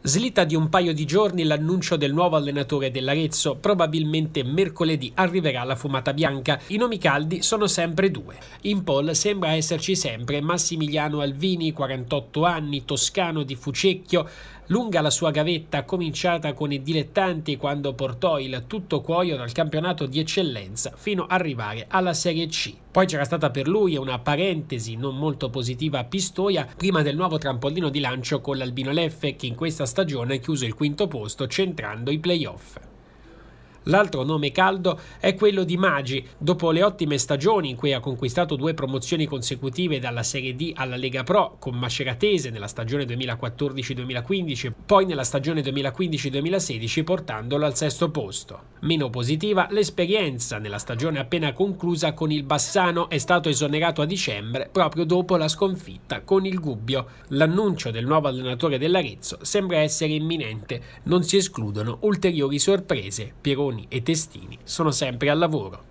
Slitta di un paio di giorni l'annuncio del nuovo allenatore dell'Arezzo, probabilmente mercoledì arriverà la fumata bianca. I nomi caldi sono sempre due. In poll sembra esserci sempre Massimiliano Alvini, 48 anni, toscano di Fucecchio, lunga la sua gavetta cominciata con i dilettanti quando portò il tutto cuoio dal campionato di eccellenza fino ad arrivare alla Serie C. Poi c'era stata per lui una parentesi non molto positiva a Pistoia prima del nuovo trampolino di lancio con l'Albino Leffe che in questa stagione chiuso il quinto posto centrando i playoff. L'altro nome caldo è quello di Maggi. Dopo le ottime stagioni in cui ha conquistato due promozioni consecutive dalla Serie D alla Lega Pro con Maceratese nella stagione 2014-2015 poi nella stagione 2015-2016 portandolo al sesto posto. Meno positiva l'esperienza nella stagione appena conclusa con il Bassano è stato esonerato a dicembre proprio dopo la sconfitta con il Gubbio. L'annuncio del nuovo allenatore dell'Arezzo sembra essere imminente, non si escludono ulteriori sorprese. Pieroni e Testini sono sempre al lavoro.